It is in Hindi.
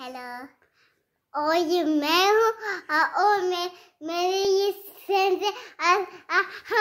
हेलो और ये मैं हूँ और मैं मेरे ये फ्रेंड्स